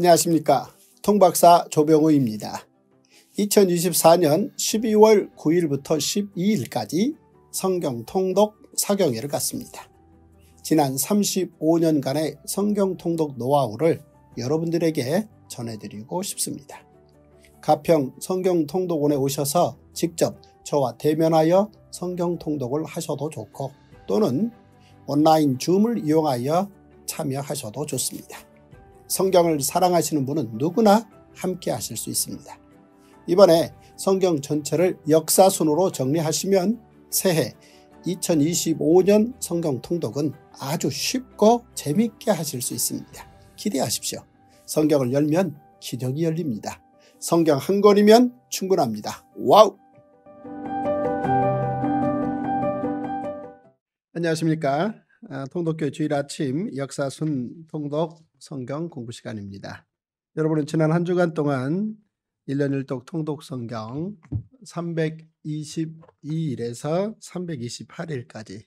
안녕하십니까 통박사 조병호입니다. 2024년 12월 9일부터 12일까지 성경통독 사경회를 갔습니다. 지난 35년간의 성경통독 노하우를 여러분들에게 전해드리고 싶습니다. 가평 성경통독원에 오셔서 직접 저와 대면하여 성경통독을 하셔도 좋고 또는 온라인 줌을 이용하여 참여하셔도 좋습니다. 성경을 사랑하시는 분은 누구나 함께 하실 수 있습니다. 이번에 성경 전체를 역사순으로 정리하시면 새해 2025년 성경 통독은 아주 쉽고 재밌게 하실 수 있습니다. 기대하십시오. 성경을 열면 기적이 열립니다. 성경 한 권이면 충분합니다. 와우! 안녕하십니까. 어, 통독교회 주일 아침 역사순 통독 성경 공부 시간입니다. 여러분은 지난 한 주간 동안 1년 1독 통독 성경 322일에서 328일까지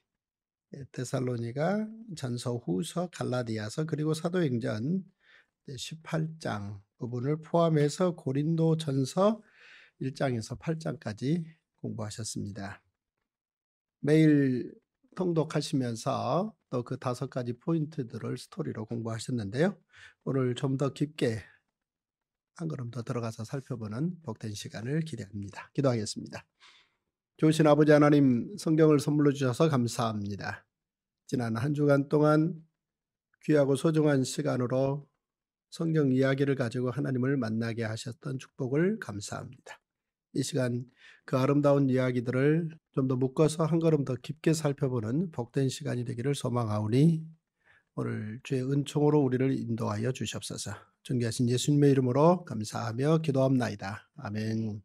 예, 데살로니가 전서 후서 갈라디아서 그리고 사도행전 18장 부분을 포함해서 고린도 전서 1장에서 8장까지 공부하셨습니다. 매일 통독하시면서 또 그 다섯 가지 포인트들을 스토리로 공부하셨는데요. 오늘 좀 더 깊게 한 걸음 더 들어가서 살펴보는 복된 시간을 기대합니다. 기도하겠습니다. 좋으신 아버지 하나님 성경을 선물로 주셔서 감사합니다. 지난 한 주간 동안 귀하고 소중한 시간으로 성경 이야기를 가지고 하나님을 만나게 하셨던 축복을 감사합니다. 이 시간 그 아름다운 이야기들을 좀 더 묶어서 한 걸음 더 깊게 살펴보는 복된 시간이 되기를 소망하오니 오늘 주의 은총으로 우리를 인도하여 주시옵소서. 존귀하신 예수님의 이름으로 감사하며 기도합나이다. 아멘.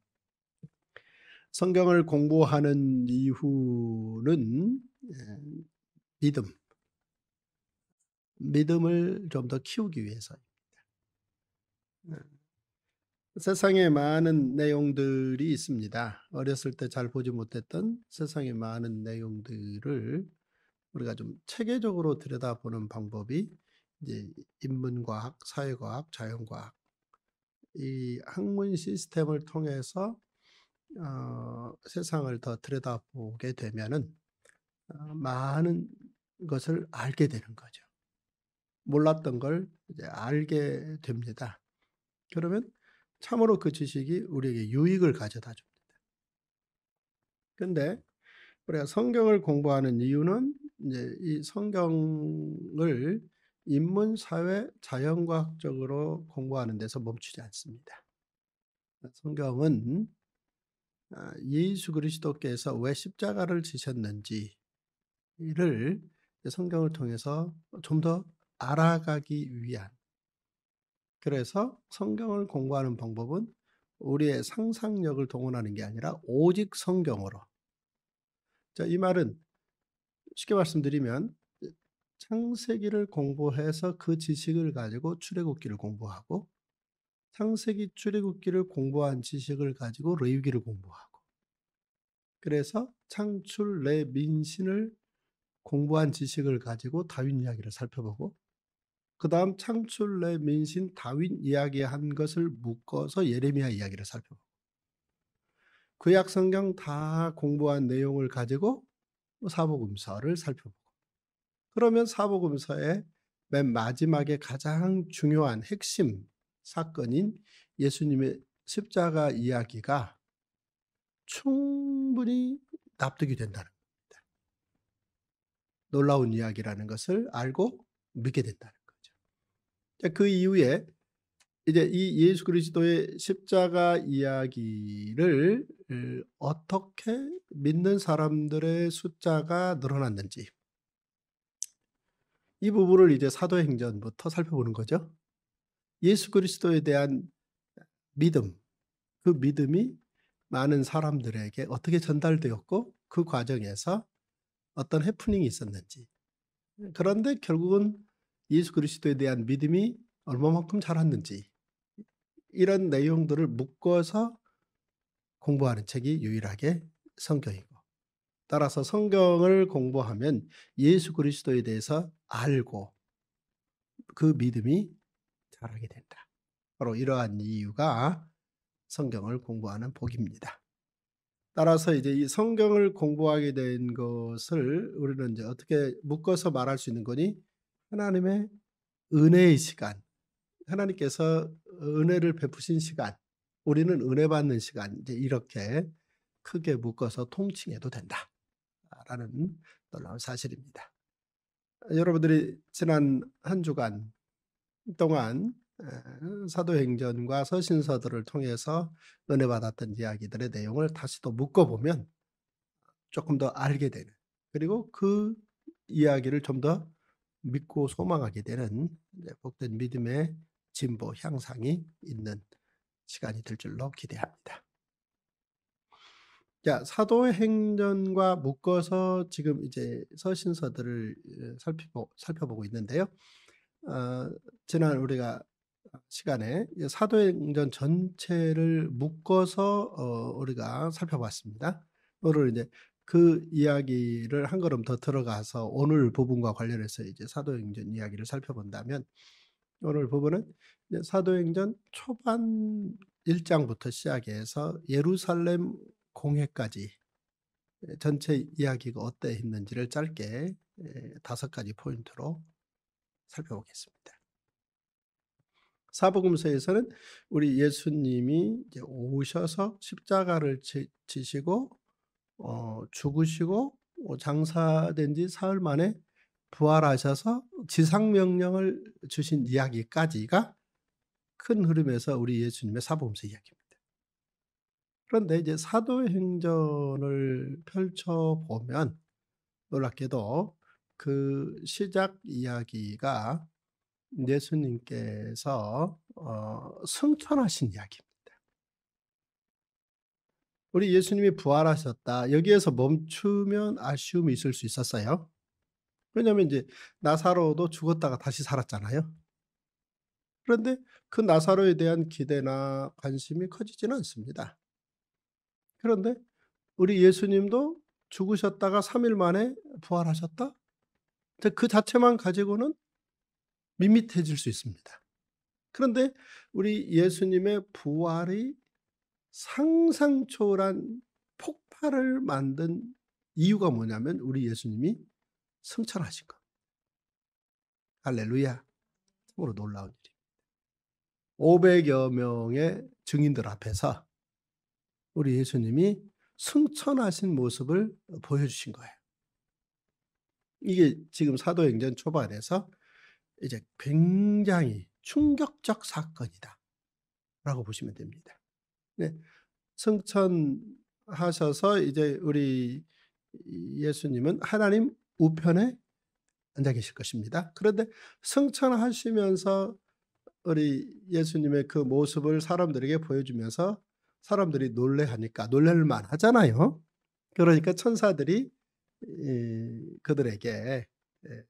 성경을 공부하는 이유는 예, 믿음, 믿음을 좀 더 키우기 위해서입니다. 예. 세상에 많은 내용들이 있습니다. 어렸을 때 잘 보지 못했던 세상의 많은 내용들을 우리가 좀 체계적으로 들여다보는 방법이 이제 인문과학, 사회과학, 자연과학 이 학문 시스템을 통해서 어, 세상을 더 들여다보게 되면은 어, 많은 것을 알게 되는 거죠. 몰랐던 걸 이제 알게 됩니다. 그러면 참으로 그 지식이 우리에게 유익을 가져다 줍니다. 근데 우리가 성경을 공부하는 이유는 이제 이 성경을 인문, 사회, 자연과학적으로 공부하는 데서 멈추지 않습니다. 성경은 아, 예수 그리스도께서 왜 십자가를 지셨는지를 성경을 통해서 좀 더 알아가기 위한 그래서 성경을 공부하는 방법은 우리의 상상력을 동원하는 게 아니라 오직 성경으로. 자, 이 말은 쉽게 말씀드리면 창세기를 공부해서 그 지식을 가지고 출애굽기를 공부하고 창세기 출애굽기를 공부한 지식을 가지고 레위기를 공부하고 그래서 창출 내 민신을 공부한 지식을 가지고 다윈 이야기를 살펴보고 그 다음 창출내 민신 다윈 이야기한 것을 묶어서 예레미야 이야기를 살펴보고 구약 그 성경 다 공부한 내용을 가지고 사복음서를 살펴보고 그러면 사복음서의 맨 마지막에 가장 중요한 핵심 사건인 예수님의 십자가 이야기가 충분히 납득이 된다는 겁니다. 놀라운 이야기라는 것을 알고 믿게 된다는 겁니다. 그 이후에 이제 이 예수 그리스도의 십자가 이야기를 어, 어떻게 믿는 사람들의 숫자가 늘어났는지 이 부분을 이제 사도행전부터 살펴보는 거죠. 예수 그리스도에 대한 믿음, 그 믿음이 많은 사람들에게 어떻게 전달되었고 그 과정에서 어떤 해프닝이 있었는지. 그런데 결국은 예수 그리스도에 대한 믿음이 얼마만큼 자랐는지 이런 내용들을 묶어서 공부하는 책이 유일하게 성경이고 따라서 성경을 공부하면 예수 그리스도에 대해서 알고 그 믿음이 자라게 된다. 바로 이러한 이유가 성경을 공부하는 복입니다. 따라서 이제 이 성경을 공부하게 된 것을 우리는 이제 어떻게 묶어서 말할 수 있는 거니 하나님의 은혜의 시간, 하나님께서 은혜를 베푸신 시간, 우리는 은혜 받는 시간 이제 이렇게 크게 묶어서 통칭해도 된다라는 놀라운 사실입니다. 여러분들이 지난 한 주간 동안 사도행전과 서신서들을 통해서 은혜 받았던 이야기들의 내용을 다시 또 묶어보면 조금 더 알게 되는 그리고 그 이야기를 좀더 믿고 소망하게 되는 복된 믿음의 진보 향상이 있는 시간이 될 줄로 기대합니다. 자, 사도의 행전과 묶어서 지금 이제 서신서들을 어, 살펴보, 살펴보고 있는데요. 어, 지난 우리가 시간에 사도행전 전체를 묶어서 어, 우리가 살펴봤습니다. 오늘 이제 그 이야기를 한 걸음 더 들어가서 오늘 부분과 관련해서 이제 사도행전 이야기를 살펴본다면 오늘 부분은 사도행전 초반 1장부터 시작해서 예루살렘 공회까지 예, 전체 이야기가 어때했는지를 짧게 예, 다섯 가지 포인트로 살펴보겠습니다. 사복음서에서는 우리 예수님이 오셔서 십자가를 지시고 어, 죽으시고 뭐 장사된 지 사흘 만에 부활하셔서 지상 명령을 주신 이야기까지가 큰 흐름에서 우리 예수님의 사복음서 이야기입니다. 그런데 이제 사도행전을 펼쳐 보면 놀랍게도 그 시작 이야기가 예수님께서 어, 승천하신 이야기입니다. 우리 예수님이 부활하셨다. 여기에서 멈추면 아쉬움이 있을 수 있었어요. 왜냐하면 이제 나사로도 죽었다가 다시 살았잖아요. 그런데 그 나사로에 대한 기대나 관심이 커지지는 않습니다. 그런데 우리 예수님도 죽으셨다가 3일 만에 부활하셨다? 그 자체만 가지고는 밋밋해질 수 있습니다. 그런데 우리 예수님의 부활이 상상초월한 폭발을 만든 이유가 뭐냐면 우리 예수님이 승천하신 것. 할렐루야. 참으로 놀라운 일입니다. 500여 명의 증인들 앞에서 우리 예수님이 승천하신 모습을 보여주신 거예요. 이게 지금 사도행전 초반에서 이제 굉장히 충격적 사건이다. 라고 보시면 됩니다. 네. 승천하셔서 이제 우리 예수님은 하나님 우편에 앉아 계실 것입니다. 그런데 승천하시면서 우리 예수님의 그 모습을 사람들에게 보여주면서 사람들이 놀래하니까 놀랄만 하잖아요. 그러니까 천사들이 그들에게 예,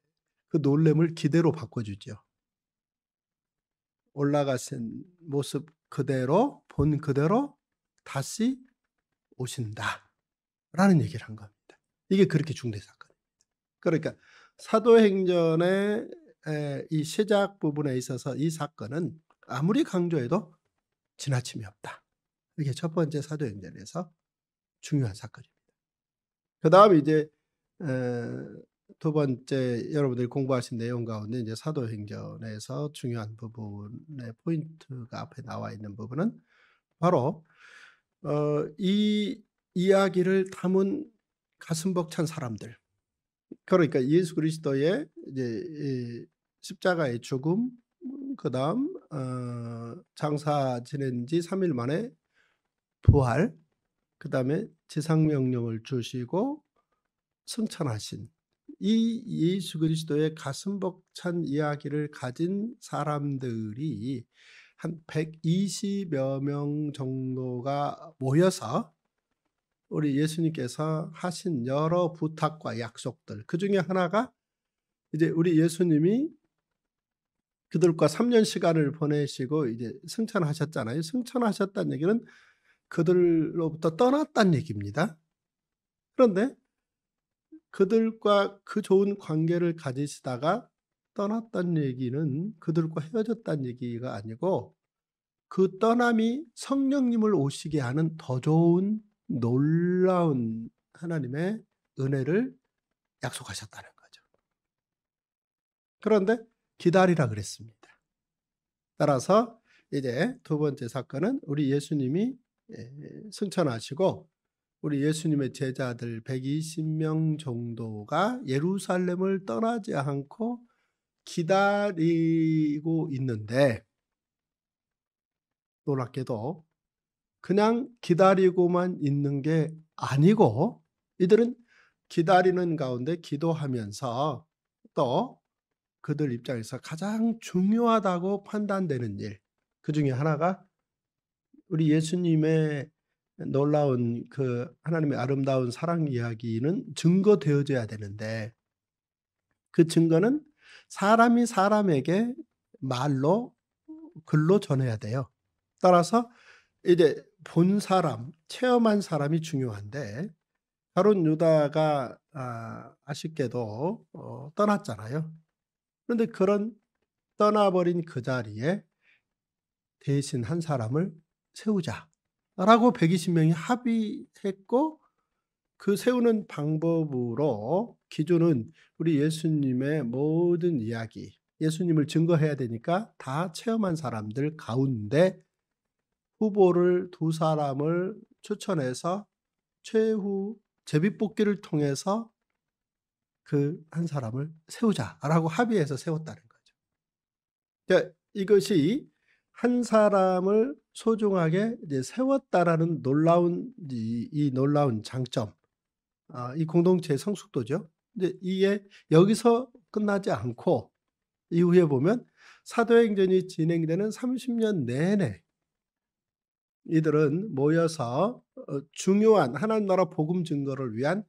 그 놀램을 기대로 바꿔주죠. 올라가신 모습 그대로 본 그대로 다시 오신다. 라는 얘기를 한 겁니다. 이게 그렇게 중대 사건입니다. 그러니까 사도행전의 이 시작 부분에 있어서 이 사건은 아무리 강조해도 지나침이 없다. 이게 첫 번째 사도행전에서 중요한 사건입니다. 그 다음 이제 두 번째 여러분들이 공부하신 내용 가운데 이제 사도행전에서 중요한 부분의 포인트가 앞에 나와 있는 부분은 바로 어, 이 이야기를 담은 가슴 벅찬 사람들 그러니까 예수 그리스도의 이제 십자가의 죽음 그 다음 어, 장사 지낸 지 3일 만에 부활 그 다음에 지상명령을 주시고 승천하신 이 예수 그리스도의 가슴 벅찬 이야기를 가진 사람들이 한 120여 명 정도가 모여서 우리 예수님께서 하신 여러 부탁과 약속들 그 중에 하나가 이제 우리 예수님이 그들과 3년 시간을 보내시고 이제 승천하셨잖아요. 승천하셨다는 얘기는 그들로부터 떠났다는 얘기입니다. 그런데 그들과 그 좋은 관계를 가지시다가 떠났다는 얘기는 그들과 헤어졌다는 얘기가 아니고 그 떠남이 성령님을 오시게 하는 더 좋은 놀라운 하나님의 은혜를 약속하셨다는 거죠. 그런데 기다리라 그랬습니다. 따라서 이제 두 번째 사건은 우리 예수님이 예, 승천하시고 우리 예수님의 제자들 120명 정도가 예루살렘을 떠나지 않고 기다리고 있는데 놀랍게도 그냥 기다리고만 있는 게 아니고 이들은 기다리는 가운데 기도하면서 또 그들 입장에서 가장 중요하다고 판단되는 일, 그 중에 하나가 우리 예수님의 놀라운 그 하나님의 아름다운 사랑 이야기는 증거되어져야 되는데 그 증거는 사람이 사람에게 말로 글로 전해야 돼요. 따라서 이제 본 사람, 체험한 사람이 중요한데 가론 유다가 아, 쉽게도 어, 떠났잖아요. 그런데 그런 떠나버린 그 자리에 대신 한 사람을 세우자라고 120명이 합의했고 그 세우는 방법으로 기준은 우리 예수님의 모든 이야기, 예수님을 증거해야 되니까 다 체험한 사람들 가운데 후보를 두 사람을 추천해서 최후 제비뽑기를 통해서 그 한 사람을 세우자라고 합의해서 세웠다는 거죠. 그러니까 이것이 한 사람을 소중하게 세웠다라는 놀라운 이, 이 놀라운 장점, 아, 이 공동체의 성숙도죠. 근데 이게 여기서 끝나지 않고 이후에 보면 사도행전이 진행되는 30년 내내 이들은 모여서 어, 중요한 하나님 나라 복음 증거를 위한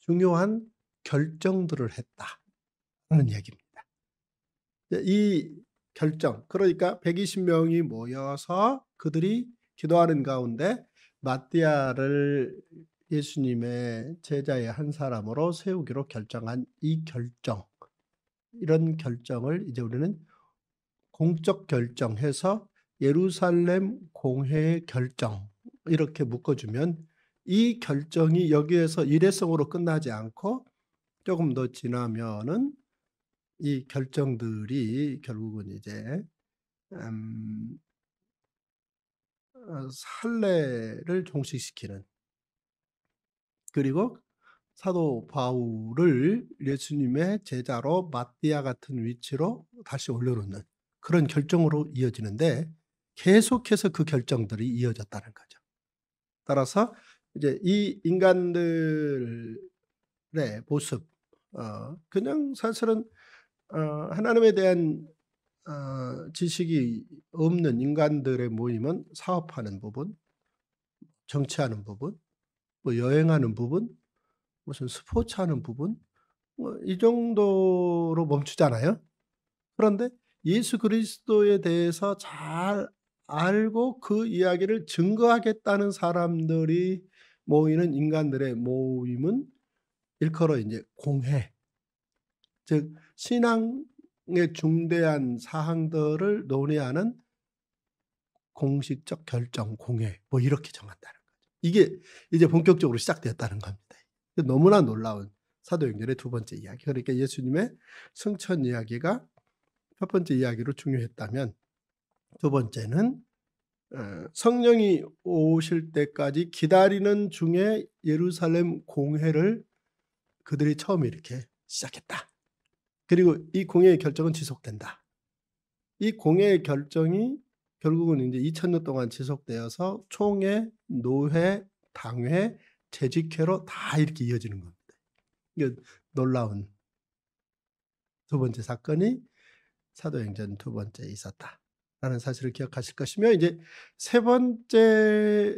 중요한 결정들을 했다라는 얘기입니다. 이 결정 그러니까 120명이 모여서 그들이 기도하는 가운데 마띠아를 예수님의 제자의 한 사람으로 세우기로 결정한 이 결정 이런 결정을 이제 우리는 공적 결정해서 예루살렘 공회의 결정 이렇게 묶어주면 이 결정이 여기에서 일회성으로 끝나지 않고 조금 더 지나면은 이 결정들이 결국은 이제 음, 어, 살례를 종식시키는 그리고 사도 바울을 예수님의 제자로 마띠아 같은 위치로 다시 올려놓는 그런 결정으로 이어지는데 계속해서 그 결정들이 이어졌다는 거죠. 따라서 이제 이 인간들의 모습, 어, 그냥 사실은 어, 하나님에 대한 어, 지식이 없는 인간들의 모임은 사업하는 부분, 정치하는 부분, 뭐 여행하는 부분, 무슨 스포츠 하는 부분, 뭐이 정도로 멈추잖아요. 그런데 예수 그리스도에 대해서 잘 알고 그 이야기를 증거하겠다는 사람들이 모이는 인간들의 모임은 일컬어 이제 공회. 즉, 신앙의 중대한 사항들을 논의하는 공식적 결정 공회. 뭐 이렇게 정한다 이게 이제 본격적으로 시작되었다는 겁니다. 너무나 놀라운 사도행전의 두 번째 이야기. 그러니까 예수님의 승천 이야기가 첫 번째 이야기로 중요했다면 두 번째는 어, 성령이 오실 때까지 기다리는 중에 예루살렘 공회를 그들이 처음 이렇게 시작했다. 그리고 이 공회의 결정은 지속된다. 이 공회의 결정이 결국은 이제 2000년 동안 지속되어서 총회, 노회, 당회, 재직회로 다 이렇게 이어지는 겁니다. 이게 놀라운 두 번째 사건이 사도행전 두 번째 있었다라는 사실을 기억하실 것이며 이제 세 번째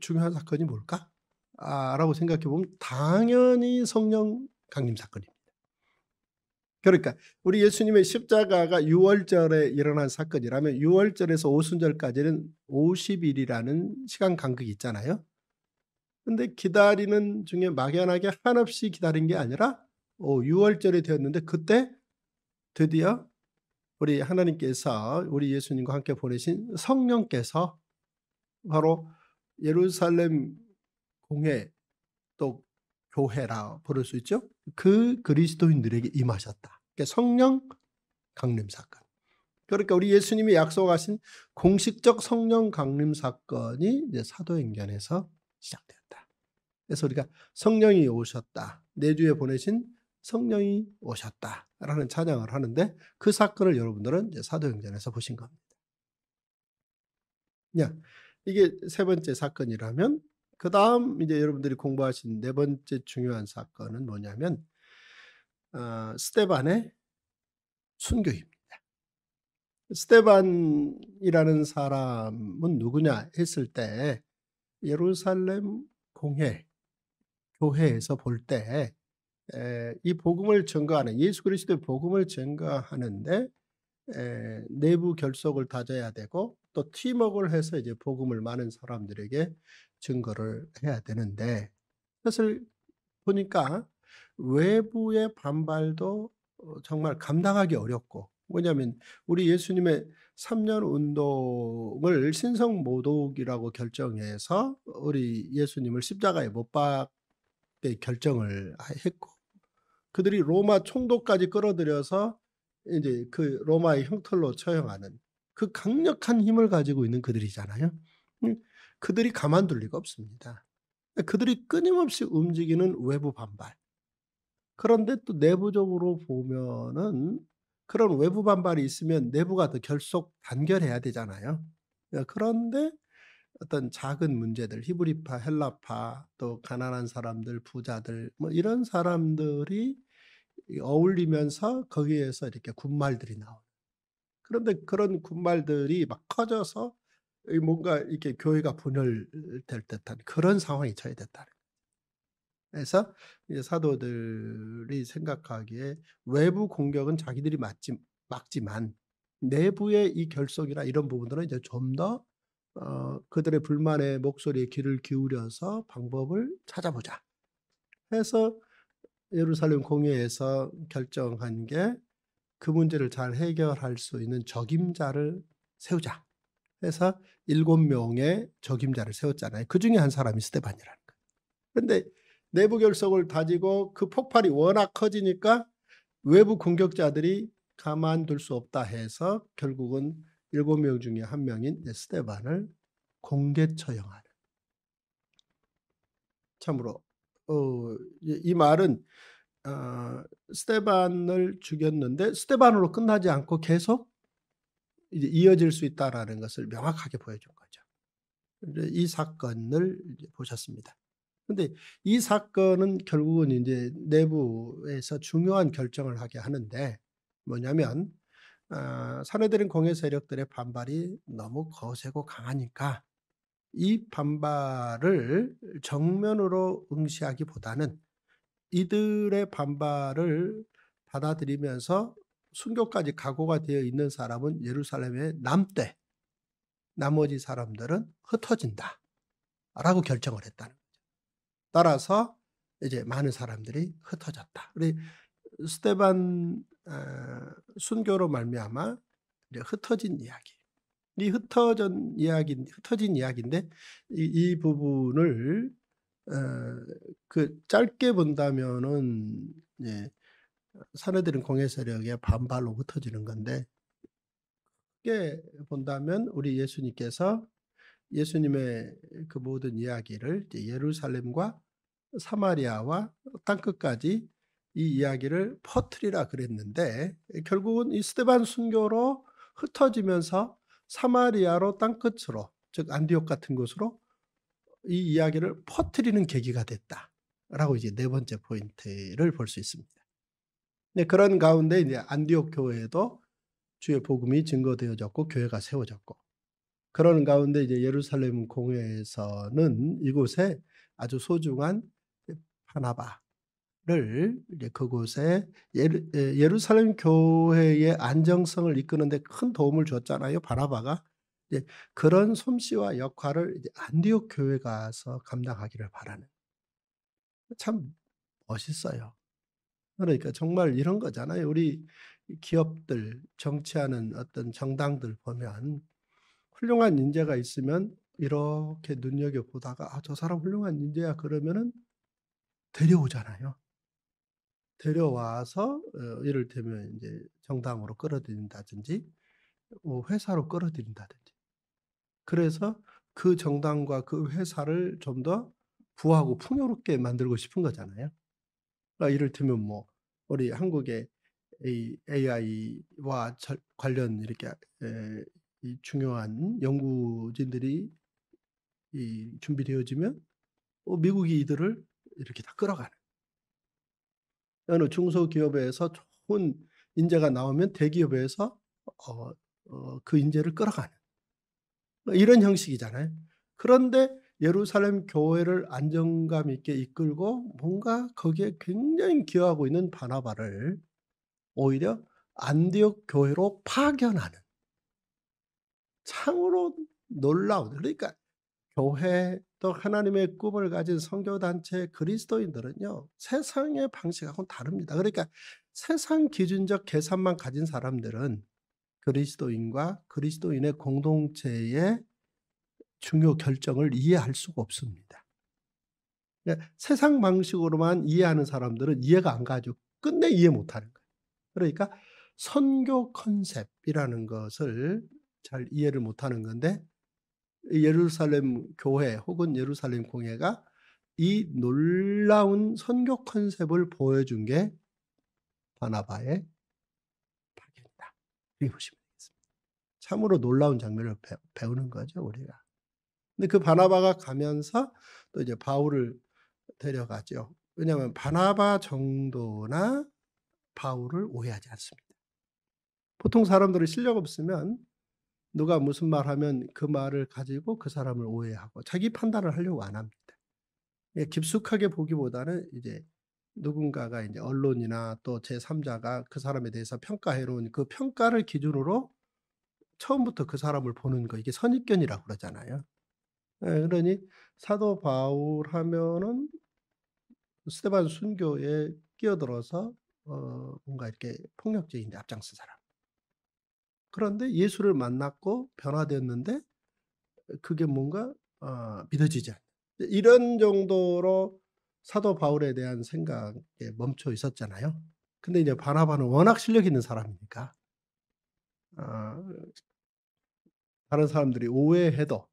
중요한 사건이 뭘까? 아, 라고 생각해 보면 당연히 성령 강림 사건입니다. 그러니까 우리 예수님의 십자가가 6월절에 일어난 사건이라면 6월절에서 오순절까지는 50일이라는 시간 간극이 있잖아요. 근데 기다리는 중에 막연하게 한없이 기다린 게 아니라 오, 어, 6월절이 되었는데 그때 드디어 우리 하나님께서 우리 예수님과 함께 보내신 성령께서 바로 예루살렘 공회 또 교회라 부를 수 있죠. 그 그리스도인들에게 임하셨다. 그러니까 성령 강림 사건. 그러니까 우리 예수님이 약속하신 공식적 성령 강림 사건이 사도행전에서 시작되었다. 그래서 우리가 성령이 오셨다. 내주에 보내신 성령이 오셨다라는 찬양을 하는데 그 사건을 여러분들은 사도행전에서 보신 겁니다. 야, 이게 세 번째 사건이라면 그 다음 이제 여러분들이 공부하신 네 번째 중요한 사건은 뭐냐면 어, 스테반의 순교입니다. 스테반이라는 사람은 누구냐 했을 때 예루살렘 공회 교회에서 볼 때 이 복음을 전가하는 예수 그리스도의 복음을 전가하는데 에, 내부 결속을 다져야 되고 또 팀워크를 해서 이제 복음을 많은 사람들에게 증거를 해야 되는데 그것을 보니까 외부의 반발도 어, 정말 감당하기 어렵고 뭐냐면 우리 예수님의 3년 운동을 신성 모독이라고 결정해서 우리 예수님을 십자가에 못 박게 결정을 했고 그들이 로마 총독까지 끌어들여서 이제 그 로마의 형틀로 처형하는 그 강력한 힘을 가지고 있는 그들이잖아요. 음, 그들이 가만둘 리가 없습니다. 그들이 끊임없이 움직이는 외부 반발. 그런데 또 내부적으로 보면은 그런 외부 반발이 있으면 내부가 더 결속 단결해야 되잖아요. 어, 그런데 어떤 작은 문제들, 히브리파, 헬라파, 또 가난한 사람들, 부자들, 뭐 이런 사람들이 어울리면서 거기에서 이렇게 군말들이 나오는. 그런데 그런 군말들이 막 커져서 뭔가 이렇게 교회가 분열될 듯한 그런 상황이 처해됐다. 그래서 이제 사도들이 생각하기에 외부 공격은 자기들이 맞지, 막지만 내부의 이 결속이나 이런 부분들은 이제 좀 더 어, 그들의 불만의 목소리에 귀를 기울여서 방법을 찾아보자. 해서 예루살렘 공회에서 결정한 게 그 문제를 잘 해결할 수 있는 적임자를 세우자. 회사 일곱 명의 적임자를 세웠잖아요. 그 중에 한 사람이 스테반이라는 거예요. 그런데 내부 결속을 다지고 그 폭발이 워낙 커지니까 외부 공격자들이 가만둘 수 없다 해서 결국은 일곱 명 중에 한 명인 스테반을 공개 처형하는. 참으로 어, 이 말은 어, 스테반을 죽였는데 스테반으로 끝나지 않고 계속 이제 이어질 수 있다라는 것을 명확하게 보여준 거죠. 이 사건을 보셨습니다. 그런데 이 사건은 결국은 이제 내부에서 중요한 결정을 하게 하는데 뭐냐면 아, 산해들인 공해 세력들의 반발이 너무 거세고 강하니까 이 반발을 정면으로 응시하기보다는 이들의 반발을 받아들이면서 순교까지 각오가 되어 있는 사람은 예루살렘의 남대 나머지 사람들은 흩어진다 라고 결정을 했다는 거죠. 따라서 이제 많은 사람들이 흩어졌다. 우리 스테반 아, 순교로 말미암아 흩어진 이야기. 이 흩어진 이야기, 흩어진 이야기인데 이, 이 부분을 어, 그 짧게 본다면은 예, 사내들은 공해 세력의 반발로 흩어지는 건데 크게 본다면 우리 예수님께서 예수님의 그 모든 이야기를 예루살렘과 사마리아와 땅끝까지 이 이야기를 퍼트리라 그랬는데 결국은 이 스테반 순교로 흩어지면서 사마리아로 땅끝으로 즉 안디옥 같은 곳으로 이 이야기를 퍼트리는 계기가 됐다라고 이제 네 번째 포인트를 볼 수 있습니다. 근 네, 그런 가운데 이제 안디옥 교회에도 주의 복음이 증거되어졌고 교회가 세워졌고 그런 가운데 이제 예루살렘 공회에서는 이곳에 아주 소중한 하나바를 그곳에 예루, 예루살렘 교회의 안정성을 이끄는데 큰 도움을 줬잖아요. 바나바가 그런 솜씨와 역할을 안디옥 교회 가서 감당하기를 바라는 참 멋있어요. 그러니까 정말 이런 거잖아요. 우리 기업들, 정치하는 어떤 정당들 보면 훌륭한 인재가 있으면 이렇게 눈여겨보다가 아, 저 사람 훌륭한 인재야 그러면은 데려오잖아요. 데려와서 어, 를테면 이제 정당으로 끌어들인다든지 뭐 회사로 끌어들인다든지 그래서 그 정당과 그 회사를 좀 더 부하고 풍요롭게 만들고 싶은 거잖아요. 그러니까 이를테면 뭐 우리 한국의 AI와 관련 이렇게 중요한 연구진들이 준비되어지면 어, 미국이 이들을 이렇게 다 끌어가는 어느 중소기업에서 좋은 인재가 나오면 대기업에서 어, 어, 그 인재를 끌어가는 뭐 이런 형식이잖아요. 그런데 예루살렘 교회를 안정감 있게 이끌고 뭔가 거기에 굉장히 기여하고 있는 바나바를 오히려 안디옥 교회로 파견하는 창으로 놀라운 그러니까 교회 또 하나님의 꿈을 가진 성교단체 그리스도인들은요 세상의 방식하고는 다릅니다. 그러니까 세상 기준적 계산만 가진 사람들은 그리스도인과 그리스도인의 공동체의 중요 결정을 이해할 수가 없습니다. 그러니까 세상 방식으로만 이해하는 사람들은 이해가 안 가죠. 끝내 이해 못하는 거예요. 그러니까 선교 컨셉이라는 것을 잘 이해를 못하는 건데 예루살렘 교회 혹은 예루살렘 공회가 이 놀라운 선교 컨셉을 보여준 게 바나바의 파견이다. 이것입니다. 참으로 놀라운 장면을 배우는 거죠 우리가. 근데 그 바나바가 가면서 또 이제 바울을 데려가죠. 왜냐하면 바나바 정도나 바울을 오해하지 않습니다. 보통 사람들은 실력 없으면 누가 무슨 말 하면 그 말을 가지고 그 사람을 오해하고 자기 판단을 하려고 안 합니다. 예, 깊숙하게 보기보다는 이제 누군가가 이제 언론이나 또 제3자가 그 사람에 대해서 평가해 놓은 그 평가를 기준으로 처음부터 그 사람을 보는 거 이게 선입견이라고 그러잖아요. 예, 그러니 사도 바울 하면은 스테반 순교에 끼어들어서 어, 뭔가 이렇게 폭력적인 앞장서 사람. 그런데 예수를 만났고 변화되었는데 그게 뭔가 어, 믿어지지 않는 이런 정도로 사도 바울에 대한 생각에 멈춰 있었잖아요. 근데 이제 바나바는 워낙 실력 있는 사람이니까 어, 다른 사람들이 오해해도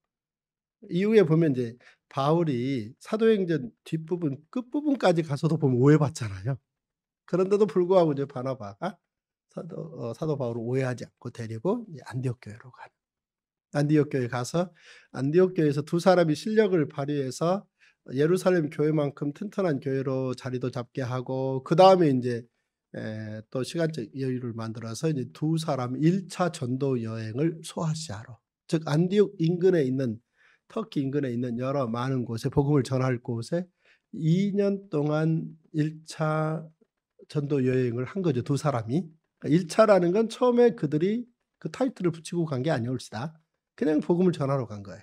이후에 보면 이제 바울이 사도행전 뒷부분 끝부분까지 가서도 보면 오해받잖아요. 그런데도 불구하고 이제 바나바가 사도, 어, 사도 바울을 오해하지 않고 데리고 안디옥 교회로 가는. 안디옥 교회 가서 안디옥 교회에서 두 사람이 실력을 발휘해서 예루살렘 교회만큼 튼튼한 교회로 자리도 잡게 하고 그 다음에 이제 에, 또 시간적 여유를 만들어서 이제 두 사람 1차 전도 여행을 소아시아로 즉 안디옥 인근에 있는 터키 인근에 있는 여러 많은 곳에 복음을 전할 곳에 2년 동안 1차 전도 여행을 한 거죠. 두 사람이. 1차라는 그러니까 건 처음에 그들이 그 타이틀을 붙이고 간 게아니옵시다 그냥 복음을 전하러 간 거예요.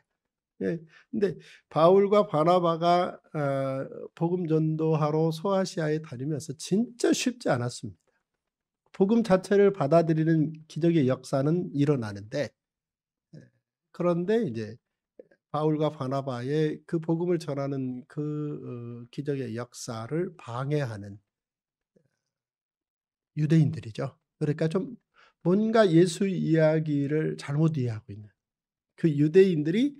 예, 근데 바울과 바나바가 어, 복음 전도하러 소아시아에 다니면서 진짜 쉽지 않았습니다. 복음 자체를 받아들이는 기적의 역사는 일어나는데 예. 그런데 이제 바울과 바나바의 그 복음을 전하는 그 어, 기적의 역사를 방해하는 유대인들이죠. 그러니까 좀 뭔가 예수 이야기를 잘못 이해하고 있는 그 유대인들이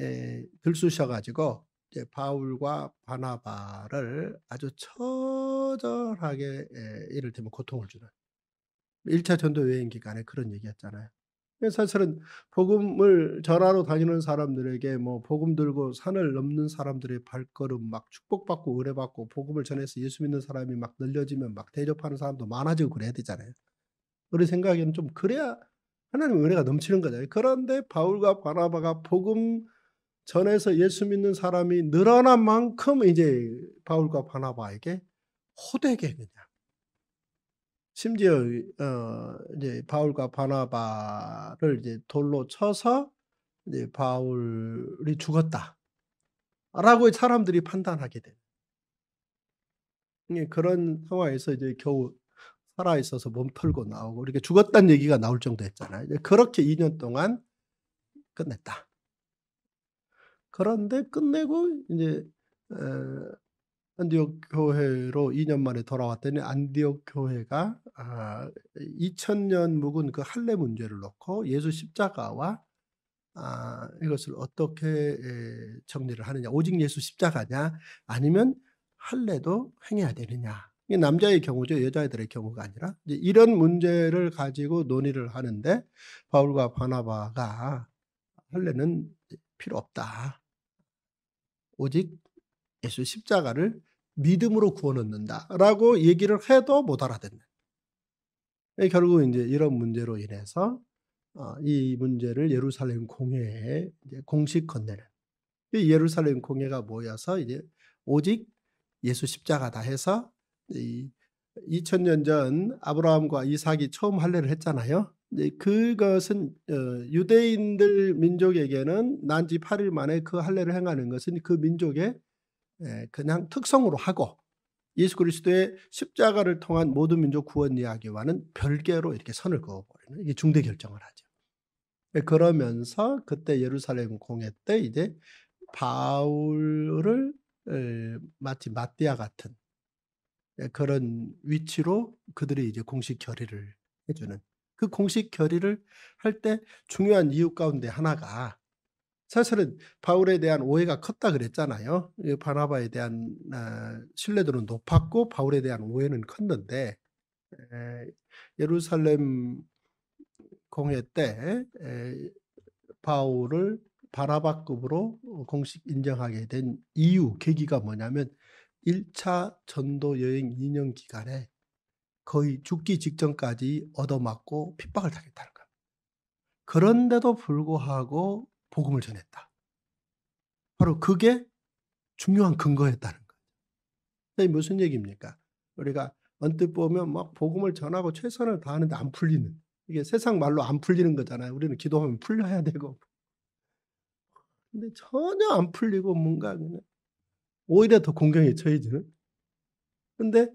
예, 들쑤셔가지고 바울과 바나바를 아주 처절하게 예, 이를테면 고통을 주는 1차 뭐 전도 여행 기간에 그런 얘기였잖아요. 예, 사실은 복음을 전하러 다니는 사람들에게 뭐 복음 들고 산을 넘는 사람들의 발걸음 막 축복받고 의뢰받고 복음을 전해서 예수 믿는 사람이 막 늘려지면 막 대접하는 사람도 많아지고 그래야 되잖아요. 우리 생각에는 좀 그래야 하나님의 은혜가 넘치는 거잖아요. 그런데 바울과 바나바가 복음 전에서 예수 믿는 사람이 늘어난 만큼 이제 바울과 바나바에게 호되게 그냥 심지어 어 이제 바울과 바나바를 이제 돌로 쳐서 이제 바울이 죽었다라고 사람들이 판단하게 돼. 예, 그런 상황에서 이제 겨우 살아 있어서 몸털고 나오고 이렇게 죽었다는 얘기가 나올 정도였잖아요. 그렇게 2년 동안 끝냈다. 그런데 끝내고 이제 어, 안디옥 교회로 2년 만에 돌아왔더니 안디옥 교회가 아, 2000년 묵은 그 할례 문제를 놓고 예수 십자가와 아, 이것을 어떻게 정리를 하느냐 오직 예수 십자가냐 아니면 할례도 행해야 되느냐 이게 남자의 경우죠 여자애들의 경우가 아니라 이런 문제를 가지고 논의를 하는데 바울과 바나바가 할례는 필요 없다 오직 예수의 십자가를 믿음으로 구원 얻는다라고 얘기를 해도 못 알아듣는. 예, 결국 이제 이런 문제로 인해서 어, 이 문제를 예루살렘 공회에 공식 건네는 예루살렘 공회가 모여서 이제 오직 예수 십자가다 해서 이 2000년 전 아브라함과 이삭이 처음 할례를 했잖아요. 그것은 어, 유대인들 민족에게는 난지 8일 만에 그 할례를 행하는 것은 그 민족의 예, 그냥 특성으로 하고 예수 그리스도의 십자가를 통한 모든 민족 구원 이야기와는 별개로 이렇게 선을 그어버리는 이게 중대 결정을 하죠. 예, 그러면서 그때 예루살렘 공회 때 이제 바울을 예, 마치 마띠아 같은 그런 위치로 그들이 이제 공식 결의를 해주는 그 공식 결의를 할 때 중요한 이유 가운데 하나가 사실은 바울에 대한 오해가 컸다 그랬잖아요. 바나바에 대한 아, 신뢰도는 높았고 바울에 대한 오해는 컸는데 예루살렘 공회 때 바울을 바나바급으로 공식 인정하게 된 이유 계기가 뭐냐면 1차 전도 여행 2년 기간에 거의 죽기 직전까지 얻어맞고 핍박을 당했다는 겁니다. 그런데도 불구하고 복음을 전했다. 바로 그게 중요한 근거였다는 거예요. 무슨 얘기입니까? 우리가 언뜻 보면 막 복음을 전하고 최선을 다하는데 안 풀리는 이게 세상 말로 안 풀리는 거잖아요. 우리는 기도하면 풀려야 되고 근데 전혀 안 풀리고 뭔가 그냥 오히려 더 공경에 처해지는. 근데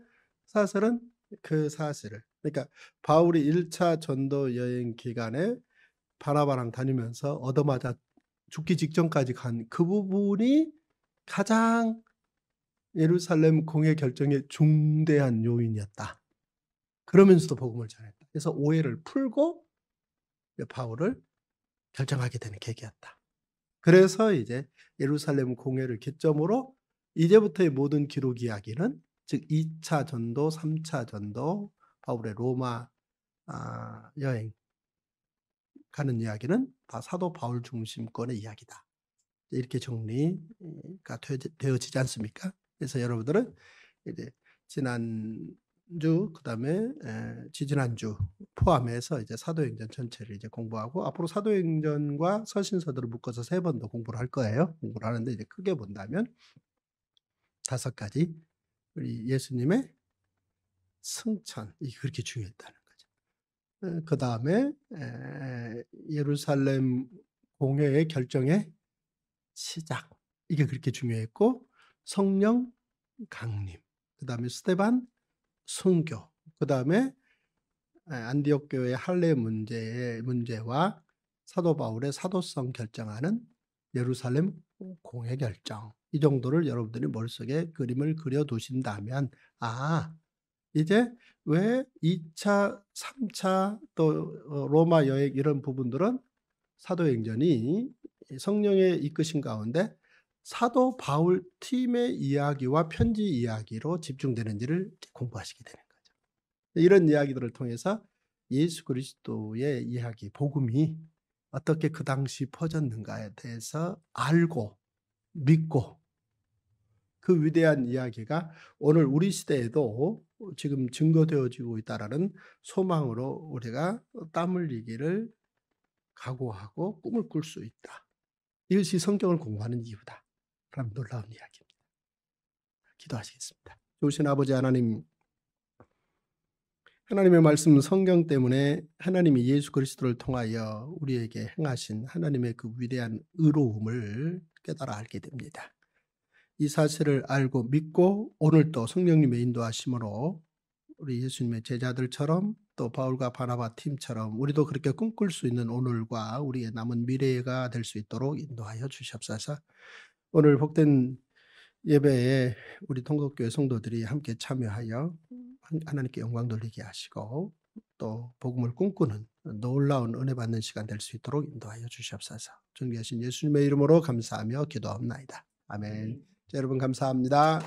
사실은 그 사실을 그러니까 바울이 1차 전도 여행 기간에 바라바랑 다니면서 얻어맞아 죽기 직전까지 간 그 부분이 가장 예루살렘 공의 결정의 중대한 요인이었다. 그러면서도 복음을 전했다. 그래서 오해를 풀고 바울을 결정하게 되는 계기였다. 그래서 이제 예루살렘 공회를 기점으로 이제부터의 모든 기록 이야기는 즉 2차 전도, 3차 전도, 바울의 로마 아, 여행, 하는 이야기는 다 사도 바울 중심권의 이야기다. 이렇게 정리가 되어지지 않습니까? 그래서 여러분들은 이제 지난주 그다음에 지지난주 포함해서 이제 사도행전 전체를 이제 공부하고 앞으로 사도행전과 서신서들을 묶어서 세 번 더 공부를 할 거예요. 공부를 하는데 이제 크게 본다면 다섯 가지 우리 예수님의 승천이 그렇게 중요했다는 거죠. 어, 그 다음에 예루살렘 공회의 결정의 시작 이게 그렇게 중요했고 성령 강림 그 다음에 스테반 순교 그 다음에 안디옥 교회 할례 문제의 문제와 사도 바울의 사도성 결정하는 예루살렘 공회 결정 이 정도를 여러분들이 머릿속에 그림을 그려 두신다면 아 이제 왜 2차, 3차 또 어, 로마 여행 이런 부분들은 사도행전이 성령의 이끄신 가운데 사도 바울 팀의 이야기와 편지 이야기로 집중되는지를 공부하시게 되는 거죠. 이런 이야기들을 통해서 예수 그리스도의 이야기, 복음이 어떻게 그 당시 퍼졌는가에 대해서 알고 믿고 그 위대한 이야기가 오늘 우리 시대에도 지금 증거되어지고 있다라는 소망으로 우리가 땀 흘리기를 각오하고 꿈을 꿀 수 있다. 이것이 성경을 공부하는 이유다. 그럼 놀라운 이야기입니다. 기도하시겠습니다. 좋신 아버지 하나님, 하나님의 말씀 성경 때문에 하나님이 예수 그리스도를 통하여 우리에게 행하신 하나님의 그 위대한 의로움을 깨달아 알게 됩니다. 이 사실을 알고 믿고 오늘도 성령님의 인도하심으로 우리 예수님의 제자들처럼 또 바울과 바나바 팀처럼 우리도 그렇게 꿈꿀 수 있는 오늘과 우리의 남은 미래가 될 수 있도록 인도하여 주시옵소서. 오늘 복된 예배에 우리 통곡교회 성도들이 함께 참여하여 하나님께 영광 돌리게 하시고 또 복음을 꿈꾸는 놀라운 은혜 받는 시간 될 수 있도록 인도하여 주시옵소서. 존귀하신 예수님의 이름으로 감사하며 기도합나이다. 아멘. 자, 여러분 감사합니다.